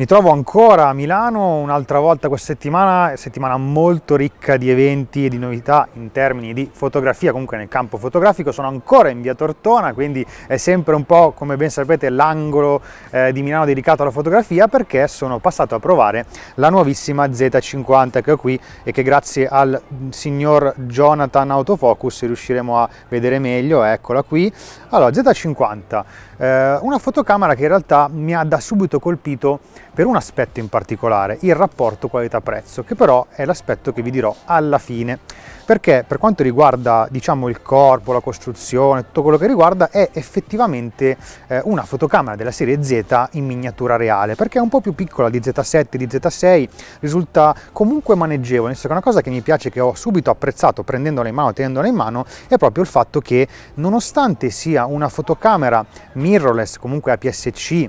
Mi trovo ancora a Milano un'altra volta questa settimana, settimana molto ricca di eventi e di novità in termini di fotografia, comunque nel campo fotografico sono ancora in via Tortona, quindi è sempre un po' come ben sapete l'angolo eh, di Milano dedicato alla fotografia perché sono passato a provare la nuovissima Z50 che ho qui e che grazie al signor Jonathan Autofocus riusciremo a vedere meglio, eccola qui. Allora Z50, eh, una fotocamera che in realtà mi ha da subito colpito per un aspetto in particolare, il rapporto qualità-prezzo, che però è l'aspetto che vi dirò alla fine, perché per quanto riguarda diciamo, il corpo, la costruzione, tutto quello che riguarda è effettivamente eh, una fotocamera della serie Z in miniatura reale, perché è un po' più piccola di Z7, di Z6, risulta comunque maneggevole, nel una cosa che mi piace, che ho subito apprezzato prendendola in mano, tenendola in mano, è proprio il fatto che nonostante sia una fotocamera mirrorless, comunque APS-C,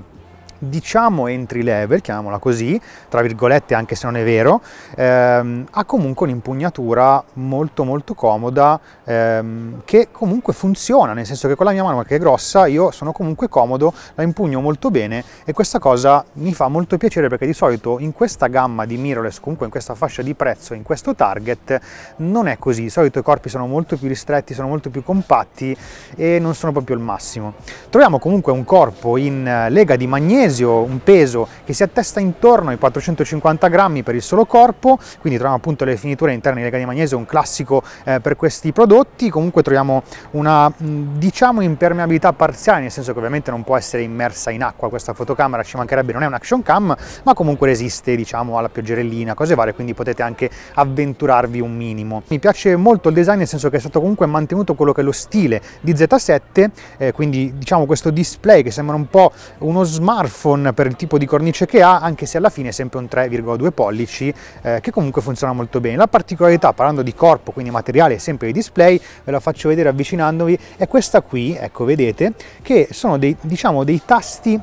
diciamo entry level, chiamiamola così, tra virgolette anche se non è vero, ehm, ha comunque un'impugnatura molto molto comoda ehm, che comunque funziona, nel senso che con la mia mano che è grossa io sono comunque comodo, la impugno molto bene e questa cosa mi fa molto piacere perché di solito in questa gamma di mirrorless, comunque in questa fascia di prezzo, in questo target, non è così, di solito i corpi sono molto più ristretti, sono molto più compatti e non sono proprio il massimo. Troviamo comunque un corpo in eh, lega di magnesio magnesio, un peso che si attesta intorno ai 450 grammi per il solo corpo, quindi troviamo appunto le finiture interne in lega di magnesio, un classico eh, per questi prodotti, comunque troviamo una diciamo impermeabilità parziale, nel senso che ovviamente non può essere immersa in acqua questa fotocamera, ci mancherebbe, non è un action cam, ma comunque resiste diciamo alla pioggerellina, cose varie, quindi potete anche avventurarvi un minimo. Mi piace molto il design nel senso che è stato comunque mantenuto quello che è lo stile di Z7, eh, quindi diciamo questo display che sembra un po' uno smartphone smartphone per il tipo di cornice che ha, anche se alla fine è sempre un 3,2 pollici eh, che comunque funziona molto bene. La particolarità, parlando di corpo, quindi materiale e sempre di display, ve la faccio vedere avvicinandovi, è questa qui, ecco vedete, che sono dei, diciamo, dei tasti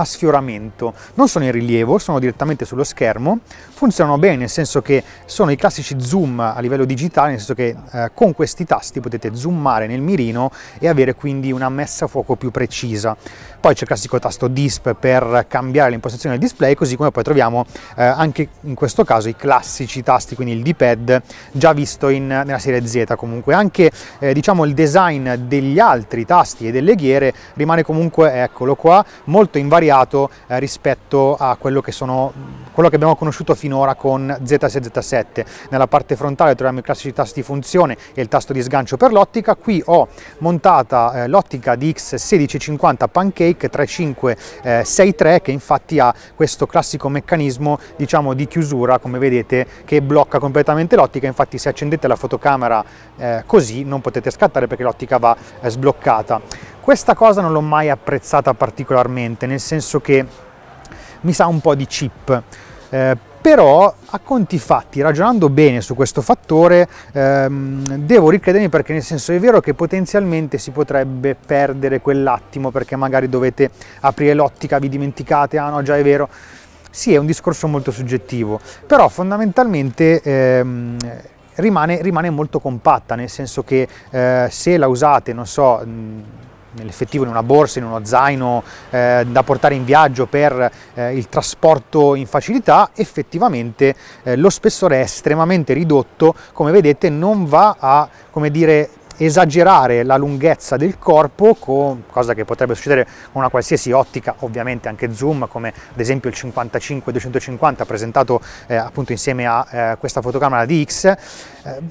a sfioramento. Non sono in rilievo, sono direttamente sullo schermo, funzionano bene nel senso che sono i classici zoom a livello digitale, nel senso che eh, con questi tasti potete zoomare nel mirino e avere quindi una messa a fuoco più precisa. Poi c'è il classico tasto DISP per cambiare l'impostazione del display, così come poi troviamo eh, anche in questo caso i classici tasti, quindi il D-pad già visto in, nella serie Z comunque. Anche eh, diciamo il design degli altri tasti e delle ghiere rimane comunque, eccolo qua, molto invariato variato eh, rispetto a quello che, sono, quello che, abbiamo conosciuto finora con Z6 Z7. Nella parte frontale troviamo i classici tasti di funzione e il tasto di sgancio per l'ottica. Qui ho montata eh, l'ottica DX1650 Pancake 3563 eh, che infatti ha questo classico meccanismo diciamo di chiusura come vedete che blocca completamente l'ottica infatti se accendete la fotocamera eh, così non potete scattare perché l'ottica va eh, sbloccata questa cosa non l'ho mai apprezzata particolarmente, nel senso che mi sa un po' di chip. Eh, però a conti fatti, ragionando bene su questo fattore, ehm, devo ricredermi perché nel senso è vero che potenzialmente si potrebbe perdere quell'attimo perché magari dovete aprire l'ottica, vi dimenticate, ah no già è vero. Sì, è un discorso molto soggettivo, però fondamentalmente ehm, rimane, rimane, molto compatta, nel senso che eh, se la usate, non so... Mh, nell'effettivo in una borsa, in uno zaino eh, da portare in viaggio per eh, il trasporto in facilità, effettivamente eh, lo spessore è estremamente ridotto, come vedete non va a come dire, esagerare la lunghezza del corpo, cosa che potrebbe succedere con una qualsiasi ottica, ovviamente anche zoom, come ad esempio il 55-250 presentato eh, appunto insieme a eh, questa fotocamera DX, eh,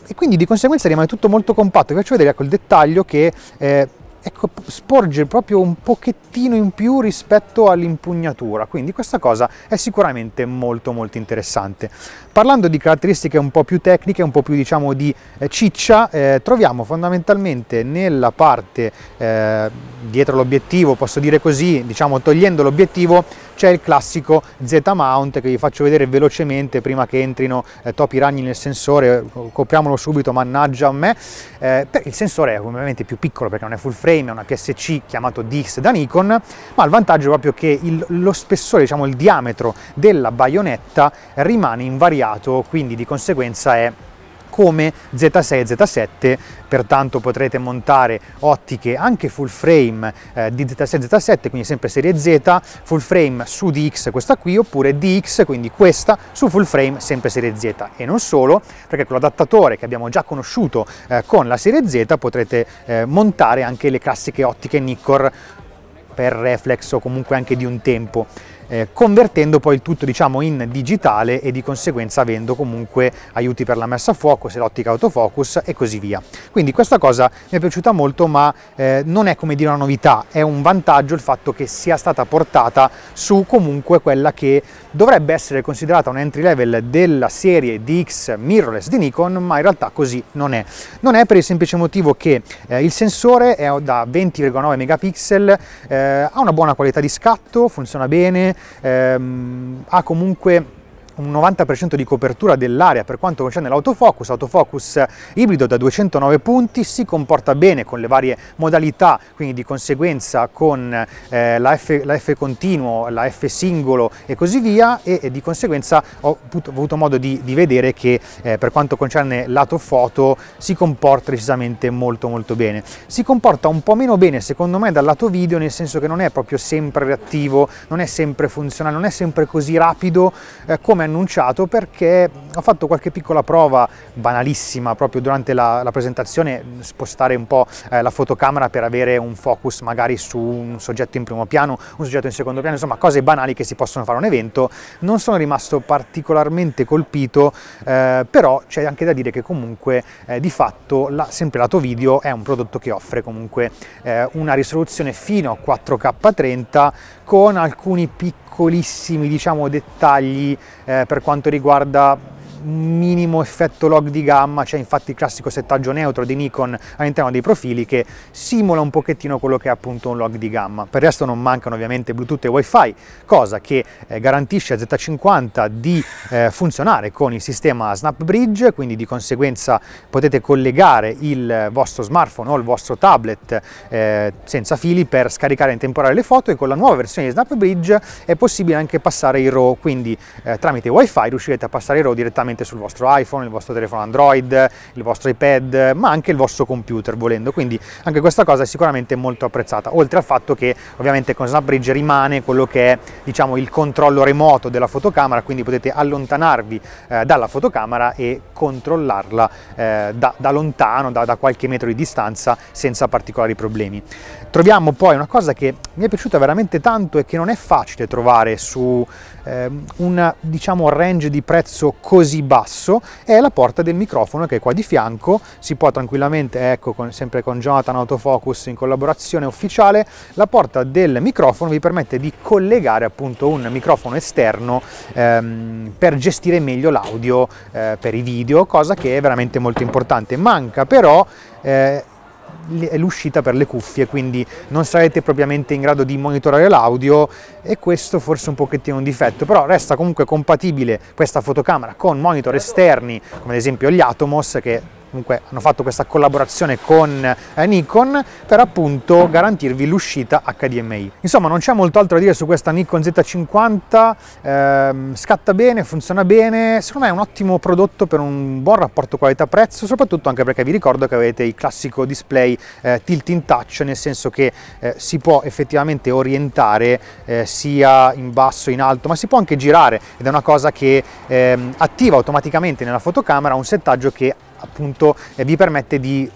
e quindi di conseguenza rimane tutto molto compatto. Vi faccio vedere ecco il dettaglio che eh, ecco, sporge proprio un pochettino in più rispetto all'impugnatura, quindi questa cosa è sicuramente molto molto interessante. Parlando di caratteristiche un po' più tecniche, un po' più diciamo di eh, ciccia, eh, troviamo fondamentalmente nella parte eh, dietro l'obiettivo, posso dire così, diciamo togliendo l'obiettivo, c'è il classico Z mount che vi faccio vedere velocemente prima che entrino eh, topi ragni nel sensore, copriamolo subito, mannaggia a me. Eh, il sensore è ovviamente più piccolo perché non è full frame, è una PSC chiamato DX da Nikon, ma il vantaggio è proprio che il, lo spessore, diciamo il diametro della baionetta rimane invariato, quindi di conseguenza è come Z6 e Z7, pertanto potrete montare ottiche anche full frame eh, di Z6 e Z7, quindi sempre serie Z, full frame su DX questa qui, oppure DX, quindi questa, su full frame sempre serie Z. E non solo, perché con l'adattatore che abbiamo già conosciuto eh, con la serie Z potrete eh, montare anche le classiche ottiche Nikkor per reflex o comunque anche di un tempo eh, convertendo poi il tutto diciamo, in digitale e di conseguenza avendo comunque aiuti per la messa a fuoco, se l'ottica autofocus e così via. Quindi questa cosa mi è piaciuta molto ma eh, non è come dire una novità, è un vantaggio il fatto che sia stata portata su comunque quella che dovrebbe essere considerata un entry level della serie DX mirrorless di Nikon ma in realtà così non è. Non è per il semplice motivo che eh, il sensore è da 20,9 megapixel, eh, ha una buona qualità di scatto, funziona bene, ehm, ha comunque un 90% di copertura dell'area per quanto concerne l'autofocus, autofocus ibrido da 209 punti, si comporta bene con le varie modalità, quindi di conseguenza con eh, la, F, la, F, continuo, la F singolo e così via e, e di conseguenza ho avuto modo di, di vedere che eh, per quanto concerne lato foto si comporta decisamente molto molto bene. Si comporta un po' meno bene secondo me dal lato video nel senso che non è proprio sempre reattivo, non è sempre funzionale, non è sempre così rapido eh, come preannunciato perché ho fatto qualche piccola prova banalissima proprio durante la, la presentazione, spostare un po' eh, la fotocamera per avere un focus magari su un soggetto in primo piano, un soggetto in secondo piano, insomma cose banali che si possono fare a un evento. Non sono rimasto particolarmente colpito, eh, però c'è anche da dire che comunque eh, di fatto la, sempre lato video è un prodotto che offre comunque eh, una risoluzione fino a 4K 30 con alcuni piccolissimi diciamo dettagli eh, eh, per quanto riguarda minimo effetto log di gamma, c'è infatti il classico settaggio neutro di Nikon all'interno dei profili che simula un pochettino quello che è appunto un log di gamma. Per il resto non mancano ovviamente Bluetooth e Wi-Fi, cosa che eh, garantisce a Z50 di eh, funzionare con il sistema SnapBridge, quindi di conseguenza potete collegare il vostro smartphone o il vostro tablet eh, senza fili per scaricare in temporale le foto e con la nuova versione di SnapBridge è possibile anche passare i RAW, quindi eh, tramite Wi-Fi riuscirete a passare i RAW direttamente direttamente sul vostro iPhone, il vostro telefono Android, il vostro iPad, ma anche il vostro computer volendo, quindi anche questa cosa è sicuramente molto apprezzata, oltre al fatto che ovviamente con Snapbridge rimane quello che è diciamo, il controllo remoto della fotocamera, quindi potete allontanarvi eh, dalla fotocamera e controllarla eh, da, da, lontano, da, da qualche metro di distanza senza particolari problemi. Troviamo poi una cosa che mi è piaciuta veramente tanto e che non è facile trovare su eh, un diciamo range di prezzo così così basso è la porta del microfono che è qua di fianco, si può tranquillamente, ecco con, sempre con Jonathan Autofocus in collaborazione ufficiale, la porta del microfono vi permette di collegare appunto un microfono esterno ehm, per gestire meglio l'audio eh, per i video, cosa che è veramente molto importante. Manca però... Eh, è l'uscita per le cuffie, quindi non sarete propriamente in grado di monitorare l'audio e questo forse è un pochettino un difetto, però resta comunque compatibile questa fotocamera con monitor esterni, come ad esempio gli Atomos che comunque hanno fatto questa collaborazione con eh, Nikon per appunto garantirvi l'uscita HDMI. Insomma non c'è molto altro da dire su questa Nikon Z50, ehm, scatta bene, funziona bene, secondo me è un ottimo prodotto per un buon rapporto qualità-prezzo, soprattutto anche perché vi ricordo che avete il classico display eh, tilt in touch, nel senso che eh, si può effettivamente orientare eh, sia in basso in alto, ma si può anche girare ed è una cosa che ehm, attiva automaticamente nella fotocamera un settaggio che appunto eh, vi permette di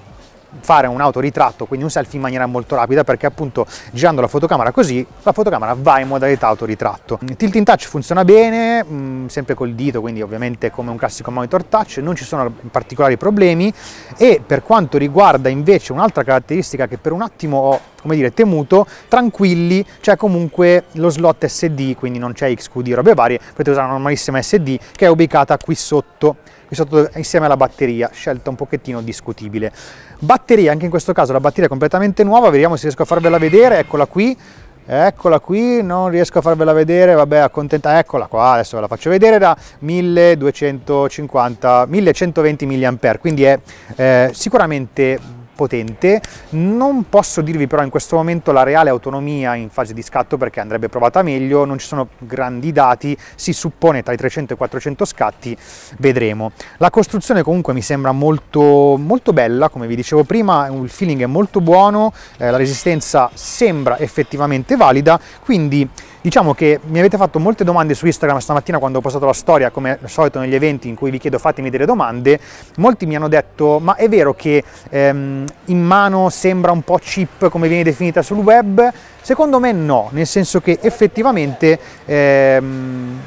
fare un autoritratto, quindi un selfie in maniera molto rapida perché appunto girando la fotocamera così la fotocamera va in modalità autoritratto. tilt in touch funziona bene, mh, mm, sempre col dito, quindi ovviamente come un classico monitor touch, non ci sono particolari problemi e per quanto riguarda invece un'altra caratteristica che per un attimo ho come dire, temuto, tranquilli, c'è comunque lo slot SD, quindi non c'è XQD, robe varie, potete usare una normalissima SD che è ubicata qui sotto è stato insieme alla batteria, scelta un pochettino discutibile. Batteria, anche in questo caso la batteria è completamente nuova, vediamo se riesco a farvela vedere, eccola qui, eccola qui, non riesco a farvela vedere, vabbè accontenta, eccola qua, adesso ve la faccio vedere, da 1250, 1120 mAh, quindi è eh, sicuramente potente, non posso dirvi però in questo momento la reale autonomia in fase di scatto perché andrebbe provata meglio, non ci sono grandi dati, si suppone tra i 300 e i 400 scatti, vedremo. La costruzione comunque mi sembra molto, molto bella, come vi dicevo prima, il feeling è molto buono, eh, la resistenza sembra effettivamente valida, quindi Diciamo che mi avete fatto molte domande su Instagram stamattina quando ho postato la storia, come al solito negli eventi in cui vi chiedo fatemi delle domande, molti mi hanno detto ma è vero che ehm, in mano sembra un po' chip come viene definita sul web? Secondo me no, nel senso che effettivamente... Ehm,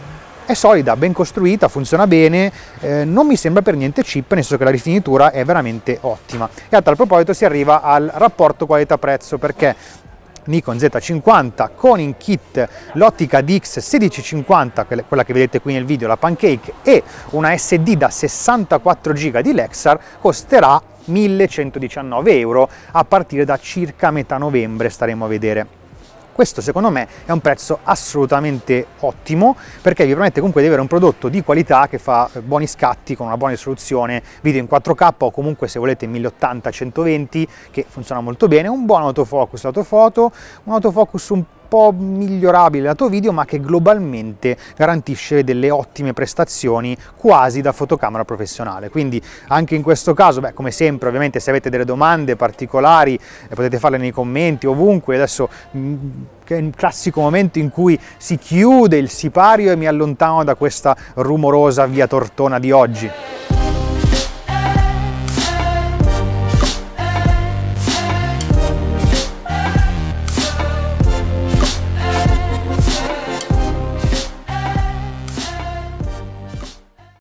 è solida, ben costruita, funziona bene, eh, non mi sembra per niente chip, nel senso che la rifinitura è veramente ottima. E a tal proposito si arriva al rapporto qualità-prezzo, perché Nikon Z50 con in kit l'ottica DX1650, quella che vedete qui nel video, la Pancake, e una SD da 64 GB di Lexar costerà 1119 euro a partire da circa metà novembre, staremo a vedere. Questo secondo me è un prezzo assolutamente ottimo perché vi permette comunque di avere un prodotto di qualità che fa eh, buoni scatti con una buona risoluzione video in 4K o comunque se volete 1080-120 che funziona molto bene, un buon autofocus, l'autofoto, un autofocus un po' migliorabile lato video ma che globalmente garantisce delle ottime prestazioni quasi da fotocamera professionale quindi anche in questo caso beh, come sempre ovviamente se avete delle domande particolari eh, potete farle nei commenti ovunque adesso mm, che è il classico momento in cui si chiude il sipario e mi allontano da questa rumorosa via Tortona di oggi.